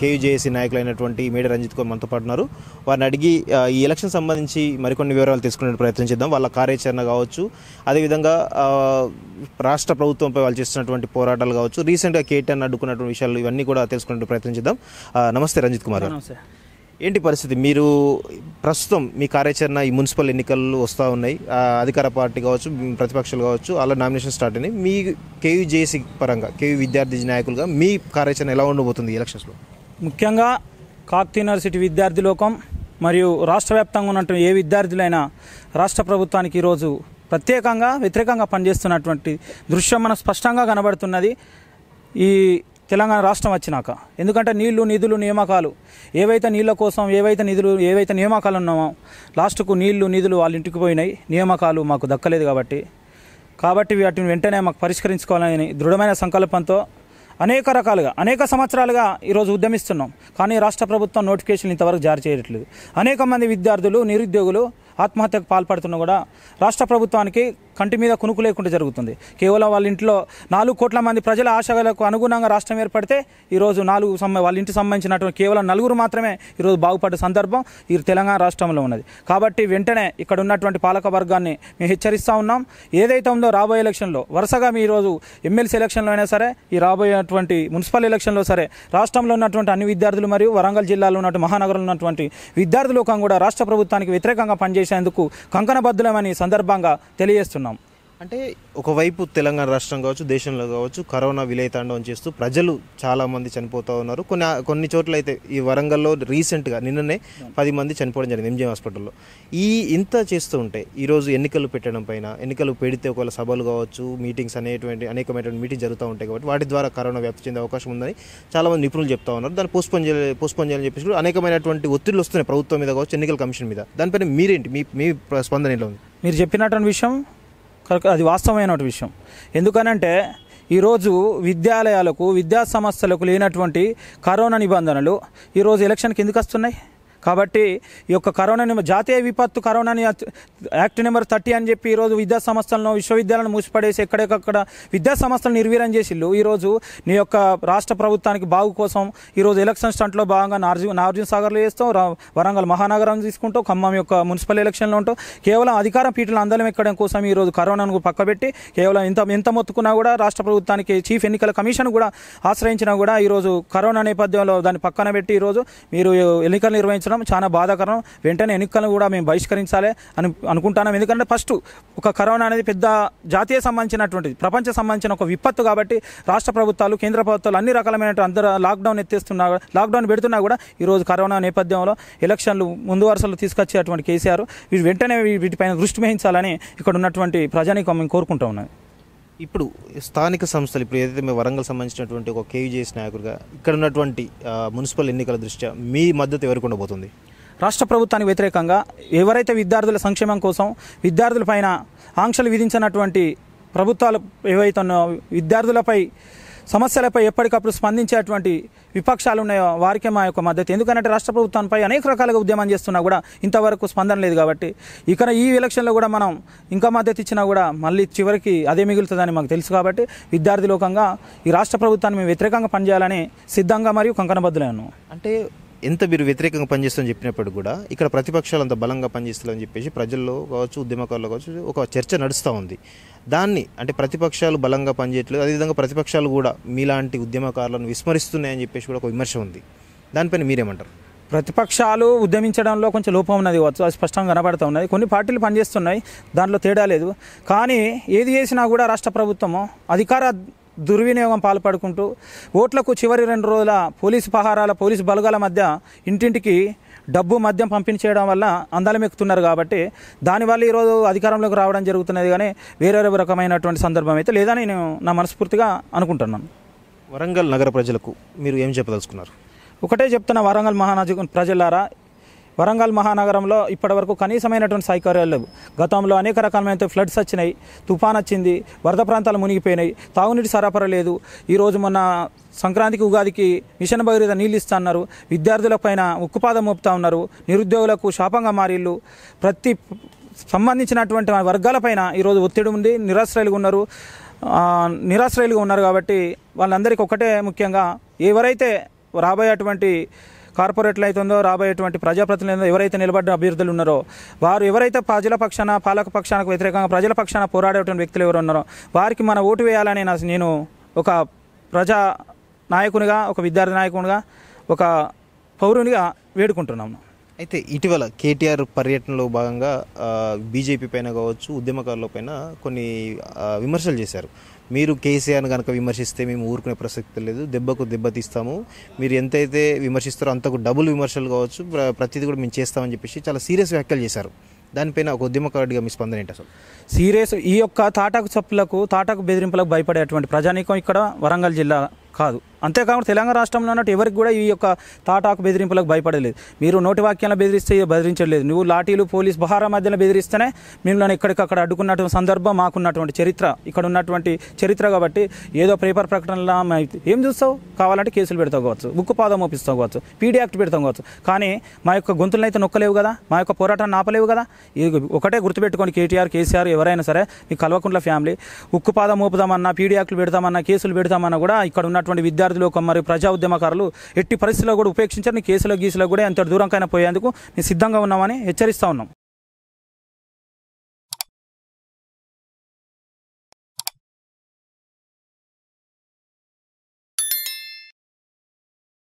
కేయూజేఏసీ నాయకులు అయినటువంటి మేడ రంజిత్ కుమార్ మనతో పాటు ఉన్నారు వారిని అడిగి ఈ ఎలక్షన్ సంబంధించి మరికొన్ని వివరాలు తీసుకునే ప్రయత్నం చేద్దాం వాళ్ళ కార్యాచరణ కావచ్చు అదేవిధంగా రాష్ట్ర ప్రభుత్వంపై వాళ్ళు చేస్తున్నటువంటి పోరాటాలు కావచ్చు రీసెంట్గా కేటీఆర్ అడ్డుకున్నటువంటి విషయాలు ఇవన్నీ కూడా తెలుసుకునే ప్రయత్నం చేద్దాం నమస్తే రంజిత్ కుమార్ గారు ఏంటి పరిస్థితి మీరు ప్రస్తుతం మీ కార్యాచరణ ఈ మున్సిపల్ ఎన్నికలు వస్తూ ఉన్నాయి అధికార పార్టీ కావచ్చు ప్రతిపక్షాలు కావచ్చు అలా నామినేషన్ స్టార్ట్ అయినాయి మీ జేసీ పరంగా కేయూ విద్యార్థి నాయకులుగా మీ కార్యాచరణ ఎలా ఉండబోతుంది ఎలక్షన్స్లో ముఖ్యంగా కాక్తి యూనివర్సిటీ విద్యార్థి లోకం మరియు రాష్ట్ర వ్యాప్తంగా ఉన్నటువంటి ఏ విద్యార్థులైనా రాష్ట్ర ప్రభుత్వానికి ఈరోజు ప్రత్యేకంగా వ్యతిరేకంగా పనిచేస్తున్నటువంటి దృశ్యం మనం స్పష్టంగా కనబడుతున్నది ఈ తెలంగాణ రాష్ట్రం వచ్చినాక ఎందుకంటే నీళ్లు నిధులు నియామకాలు ఏవైతే నీళ్ళ కోసం ఏవైతే నిధులు ఏవైతే నియామకాలు ఉన్నామో లాస్ట్కు నీళ్లు నిధులు వాళ్ళ ఇంటికి పోయినాయి నియామకాలు మాకు దక్కలేదు కాబట్టి కాబట్టి వాటిని వెంటనే మాకు పరిష్కరించుకోవాలని దృఢమైన సంకల్పంతో అనేక రకాలుగా అనేక సంవత్సరాలుగా ఈరోజు ఉద్యమిస్తున్నాం కానీ రాష్ట్ర ప్రభుత్వం నోటిఫికేషన్ ఇంతవరకు జారీ చేయట్లేదు అనేక మంది విద్యార్థులు నిరుద్యోగులు ఆత్మహత్యకు పాల్పడుతున్న కూడా రాష్ట్ర ప్రభుత్వానికి కంటి మీద కునుకు లేకుండా జరుగుతుంది కేవలం వాళ్ళ ఇంట్లో నాలుగు కోట్ల మంది ప్రజల ఆశలకు అనుగుణంగా రాష్ట్రం ఏర్పడితే ఈరోజు నాలుగు వాళ్ళ ఇంటికి సంబంధించినటువంటి కేవలం నలుగురు మాత్రమే ఈరోజు బాగుపడ్డ సందర్భం ఈ తెలంగాణ రాష్ట్రంలో ఉన్నది కాబట్టి వెంటనే ఇక్కడ ఉన్నటువంటి పాలక వర్గాన్ని మేము హెచ్చరిస్తూ ఉన్నాం ఏదైతే ఉందో రాబోయే ఎలక్షన్లో వరుసగా మీ ఈరోజు ఎమ్మెల్సీ ఎలక్షన్లో అయినా సరే ఈ రాబోయేటువంటి మున్సిపల్ ఎలక్షన్లో సరే రాష్ట్రంలో ఉన్నటువంటి అన్ని విద్యార్థులు మరియు వరంగల్ జిల్లాలో ఉన్నటువంటి మహానగరంలో ఉన్నటువంటి విద్యార్థులు కూడా రాష్ట్ర ప్రభుత్వానికి వ్యతిరేకంగా పనిచేసేందుకు కంకణబద్ధులమని సందర్భంగా తెలియజేస్తున్నారు అంటే ఒకవైపు తెలంగాణ రాష్ట్రం కావచ్చు దేశంలో కావచ్చు కరోనా విలయతాండవం చేస్తూ ప్రజలు చాలామంది చనిపోతూ ఉన్నారు కొన్ని కొన్ని చోట్ల అయితే ఈ వరంగల్లో రీసెంట్గా నిన్ననే పది మంది చనిపోవడం జరిగింది ఎంజిఎం హాస్పిటల్లో ఈ ఇంత చేస్తూ ఉంటే ఈరోజు ఎన్నికలు పెట్టడం పైన ఎన్నికలు పెడితే ఒకవేళ సభలు కావచ్చు మీటింగ్స్ అనేటువంటి అనేకమైనటువంటి మీటింగ్ జరుగుతూ ఉంటాయి కాబట్టి వాటి ద్వారా కరోనా వ్యాప్తి చెందే అవకాశం ఉందని చాలామంది నిపుణులు చెప్తా ఉన్నారు దాన్ని పోస్ట్పోన్ చేయాలి పోస్ట్పోన్ చేయాలని చెప్పేసి కూడా అనేకమైనటువంటి ఒత్తిళ్లు వస్తున్నాయి ప్రభుత్వం మీద కావచ్చు ఎన్నికల కమిషన్ మీద దానిపైన మీరేంటి మీ మీ స్పందన ఎలా ఉంది మీరు చెప్పినటువంటి విషయం కనుక అది వాస్తవమైన విషయం ఎందుకనంటే ఈరోజు విద్యాలయాలకు విద్యా సంస్థలకు లేనటువంటి కరోనా నిబంధనలు ఈరోజు ఎలక్షన్కి ఎందుకు వస్తున్నాయి కాబట్టి ఈ యొక్క కరోనా జాతీయ విపత్తు కరోనా యాక్ట్ నెంబర్ థర్టీ అని చెప్పి ఈరోజు విద్యా సంస్థలను విశ్వవిద్యాలయాలను మూసిపడేసి ఎక్కడెక్కడ విద్యా సంస్థలను నిర్వీర్యం చేసిల్లు ఈరోజు నీ యొక్క రాష్ట్ర ప్రభుత్వానికి బాగు కోసం ఈరోజు ఎలక్షన్ స్టంట్లో భాగంగా నార్జు నార్జున సాగర్లో చేస్తాం వరంగల్ మహానగరం తీసుకుంటాం ఖమ్మం యొక్క మున్సిపల్ ఎలక్షన్లో ఉంటాం కేవలం అధికారం పీటలు అందలం ఎక్కడం కోసం ఈరోజు కరోనాను పక్కబెట్టి కేవలం ఎంత ఎంత మొత్తుకున్నా కూడా రాష్ట్ర ప్రభుత్వానికి చీఫ్ ఎన్నికల కమిషన్ కూడా ఆశ్రయించినా కూడా ఈరోజు కరోనా నేపథ్యంలో దాన్ని పక్కన పెట్టి ఈరోజు మీరు ఎన్నికలు నిర్వహించడం చూస్తున్నాం చాలా బాధాకరం వెంటనే ఎన్నికలను కూడా మేము బహిష్కరించాలి అని అనుకుంటున్నాం ఎందుకంటే ఫస్ట్ ఒక కరోనా అనేది పెద్ద జాతీయ సంబంధించినటువంటిది ప్రపంచ సంబంధించిన ఒక విపత్తు కాబట్టి రాష్ట్ర ప్రభుత్వాలు కేంద్ర ప్రభుత్వాలు అన్ని రకాలమైన అందరు లాక్డౌన్ ఎత్తేస్తున్నా లాక్డౌన్ పెడుతున్నా కూడా ఈరోజు కరోనా నేపథ్యంలో ఎలక్షన్లు ముందు వరుసలో తీసుకొచ్చేటువంటి కేసీఆర్ వీరు వెంటనే వీటిపైన దృష్టి వహించాలని ఇక్కడ ఉన్నటువంటి ప్రజానికి మేము కోరుకుంటా ఉన్నాం ఇప్పుడు స్థానిక సంస్థలు ఇప్పుడు ఏదైతే మేము వరంగల్ సంబంధించినటువంటి ఒక కేవీజేఎస్ నాయకుడిగా ఇక్కడ ఉన్నటువంటి మున్సిపల్ ఎన్నికల దృష్ట్యా మీ మద్దతు ఎవరికి ఉండబోతుంది రాష్ట్ర ప్రభుత్వానికి వ్యతిరేకంగా ఎవరైతే విద్యార్థుల సంక్షేమం కోసం విద్యార్థులపైన ఆంక్షలు విధించినటువంటి ప్రభుత్వాలు ఏవైతే ఉన్నాయో విద్యార్థులపై సమస్యలపై ఎప్పటికప్పుడు స్పందించేటువంటి విపక్షాలు ఉన్నాయో వారికే మా యొక్క మద్దతు ఎందుకంటే రాష్ట్ర ప్రభుత్వంపై అనేక రకాలుగా ఉద్యమం చేస్తున్నా కూడా ఇంతవరకు స్పందన లేదు కాబట్టి ఇక్కడ ఈ ఎలక్షన్లో కూడా మనం ఇంకా మద్దతు ఇచ్చినా కూడా మళ్ళీ చివరికి అదే మిగులుతుందని మాకు తెలుసు కాబట్టి విద్యార్థి లోకంగా ఈ రాష్ట్ర ప్రభుత్వాన్ని మేము వ్యతిరేకంగా పనిచేయాలని సిద్ధంగా మరియు కంకణబద్దులేను అంటే ఎంత మీరు వ్యతిరేకంగా పనిచేస్తామని చెప్పినప్పుడు కూడా ఇక్కడ ప్రతిపక్షాలు అంత బలంగా పనిచేస్తారని చెప్పేసి ప్రజల్లో కావచ్చు ఉద్యమకారులు కావచ్చు ఒక చర్చ నడుస్తూ ఉంది దాన్ని అంటే ప్రతిపక్షాలు బలంగా పనిచేయట్లేదు అదేవిధంగా ప్రతిపక్షాలు కూడా మీలాంటి ఉద్యమకారులను విస్మరిస్తున్నాయని చెప్పేసి కూడా ఒక విమర్శ ఉంది దానిపైన మీరేమంటారు ప్రతిపక్షాలు ఉద్యమించడంలో కొంచెం లోపం ఉన్నది కావచ్చు అది స్పష్టంగా కనబడుతూ ఉన్నది కొన్ని పార్టీలు పనిచేస్తున్నాయి దాంట్లో తేడా లేదు కానీ ఏది చేసినా కూడా రాష్ట్ర ప్రభుత్వము అధికార దుర్వినియోగం పాల్పడుకుంటూ ఓట్లకు చివరి రెండు రోజుల పోలీసు పహారాల పోలీసు బలగాల మధ్య ఇంటింటికి డబ్బు మద్యం పంపిణీ చేయడం వల్ల అందలమెక్కుతున్నారు కాబట్టి దానివల్ల ఈరోజు అధికారంలోకి రావడం జరుగుతున్నది కానీ వేరే రకమైనటువంటి సందర్భం అయితే లేదని నేను నా మనస్ఫూర్తిగా అనుకుంటున్నాను వరంగల్ నగర ప్రజలకు మీరు ఏం చెప్పదలుచుకున్నారు ఒకటే చెప్తున్న వరంగల్ మహానగర ప్రజలారా వరంగల్ మహానగరంలో ఇప్పటివరకు కనీసమైనటువంటి సైకర్యాలు లేవు గతంలో అనేక రకాలైన ఫ్లడ్స్ వచ్చినాయి తుఫాన్ వచ్చింది వరద ప్రాంతాలు మునిగిపోయినాయి తాగునీటి సరఫరా లేదు ఈరోజు మొన్న సంక్రాంతికి ఉగాదికి మిషన్ భగీరథ నీళ్ళు ఇస్తా విద్యార్థుల పైన ఉక్కుపాదం మోపుతా ఉన్నారు నిరుద్యోగులకు శాపంగా మారిళ్ళు ప్రతి సంబంధించినటువంటి వర్గాలపైన ఈరోజు ఒత్తిడి ఉంది నిరాశ్రయులుగా ఉన్నారు నిరాశ్రయులుగా ఉన్నారు కాబట్టి వాళ్ళందరికీ ఒకటే ముఖ్యంగా ఎవరైతే రాబోయేటువంటి కార్పొరేట్లు అయితే ఉందో రాబోయేటువంటి ప్రజాప్రతినిధులు ఎవరైతే నిలబడ్డ అభ్యర్థులు ఉన్నారో వారు ఎవరైతే ప్రజల పక్షాన పాలక పక్షానికి వ్యతిరేకంగా ప్రజల పక్షాన పోరాడేటువంటి వ్యక్తులు ఎవరు ఉన్నారో వారికి మన ఓటు వేయాలని నేను ఒక ప్రజా నాయకునిగా ఒక విద్యార్థి నాయకునిగా ఒక పౌరునిగా వేడుకుంటున్నాము అయితే ఇటీవల కేటీఆర్ పర్యటనలో భాగంగా బీజేపీ పైన కావచ్చు ఉద్యమకారుల పైన కొన్ని విమర్శలు చేశారు మీరు కేసీఆర్ను కనుక విమర్శిస్తే మేము ఊరుకునే ప్రసక్తి లేదు దెబ్బకు దెబ్బ తీస్తాము మీరు ఎంతైతే విమర్శిస్తారో అంతకు డబుల్ విమర్శలు కావచ్చు ప్రతిదీ కూడా మేము చేస్తామని చెప్పేసి చాలా సీరియస్ వ్యాఖ్యలు చేశారు దానిపైన ఒక ఉద్యమకారుడిగా మీ స్పందన ఏంటి అసలు సీరియస్ ఈ యొక్క తాటాకు చప్పులకు తాటాకు బెదిరింపులకు భయపడేటువంటి ప్రజానీకం ఇక్కడ వరంగల్ జిల్లా కాదు అంతేకాకుండా తెలంగాణ రాష్ట్రంలో ఉన్నట్టు ఎవరికి కూడా ఈ యొక్క తాటాకు బెదిరింపులకు భయపడలేదు మీరు నోటి వాక్యాలను బెదిరిస్తే బెదిరించలేదు నువ్వు లాఠీలు పోలీస్ బహారా మధ్యన బెదిరిస్తేనే మిమ్మల్ని ఎక్కడికక్కడ అడ్డుకున్నటువంటి సందర్భం మాకున్నటువంటి చరిత్ర ఇక్కడ ఉన్నటువంటి చరిత్ర కాబట్టి ఏదో పేపర్ ప్రకటనలా ఏం చూస్తావు కావాలంటే కేసులు పెడతావు కావచ్చు బుక్కు పాదం మోపిస్తాం కావచ్చు పీడీ యాక్ట్ పెడతాం కావచ్చు కానీ మా యొక్క గొంతులను అయితే నొక్కలేవు కదా మా యొక్క పోరాటాన్ని ఆపలేవు కదా ఒకటే గుర్తుపెట్టుకోండి కేటీఆర్ కేసీఆర్ ఎవరైనా సరే మీ కల్వకుంట్ల ఫ్యామిలీ ఉక్కు పాదం మోపుదామన్నా పీడీ యాక్ట్లు పెడతామన్నా కేసులు పెడతామన్నా కూడా ఇక్కడ ఉన్నటువంటి విద్యార్థి విద్యార్థులు మరియు ప్రజా ఉద్యమకారులు ఎట్టి పరిస్థితుల్లో కూడా ఉపేక్షించారు నీ కేసులో గీసులో కూడా అంత దూరంకైనా పోయేందుకు నేను సిద్ధంగా ఉన్నామని హెచ్చరిస్తా ఉన్నాం